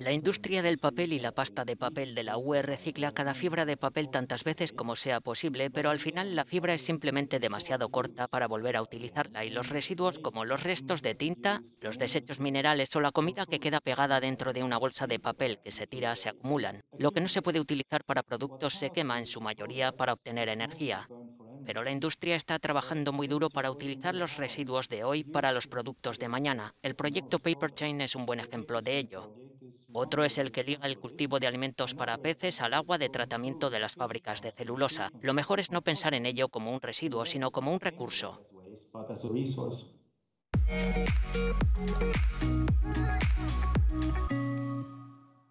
La industria del papel y la pasta de papel de la UE recicla cada fibra de papel tantas veces como sea posible, pero al final la fibra es simplemente demasiado corta para volver a utilizarla y los residuos como los restos de tinta, los desechos minerales o la comida que queda pegada dentro de una bolsa de papel que se tira se acumulan. Lo que no se puede utilizar para productos se quema en su mayoría para obtener energía pero la industria está trabajando muy duro para utilizar los residuos de hoy para los productos de mañana. El proyecto Paper Chain es un buen ejemplo de ello. Otro es el que liga el cultivo de alimentos para peces al agua de tratamiento de las fábricas de celulosa. Lo mejor es no pensar en ello como un residuo, sino como un recurso.